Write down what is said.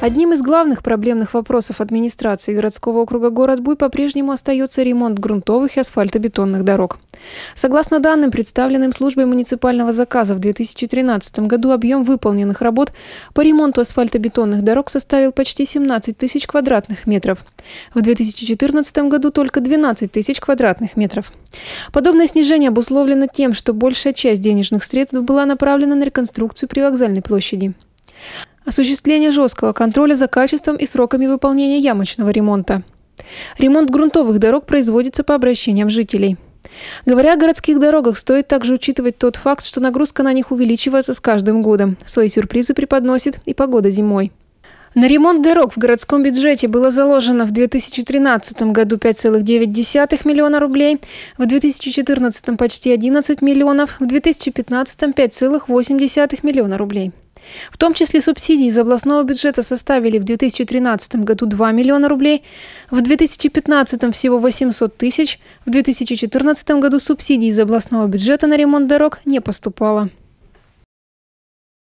Одним из главных проблемных вопросов администрации городского округа город Буй по-прежнему остается ремонт грунтовых и асфальтобетонных дорог. Согласно данным, представленным службой муниципального заказа в 2013 году, объем выполненных работ по ремонту асфальтобетонных дорог составил почти 17 тысяч квадратных метров. В 2014 году только 12 тысяч квадратных метров. Подобное снижение обусловлено тем, что большая часть денежных средств была направлена на реконструкцию привокзальной площади. Осуществление жесткого контроля за качеством и сроками выполнения ямочного ремонта. Ремонт грунтовых дорог производится по обращениям жителей. Говоря о городских дорогах, стоит также учитывать тот факт, что нагрузка на них увеличивается с каждым годом. Свои сюрпризы преподносит и погода зимой. На ремонт дорог в городском бюджете было заложено в 2013 году 5,9 миллиона рублей, в 2014 почти 11 миллионов, в 2015 5,8 миллиона рублей. В том числе субсидии из областного бюджета составили в 2013 году 2 миллиона рублей, в 2015 всего 800 тысяч, в 2014 году субсидии из областного бюджета на ремонт дорог не поступало.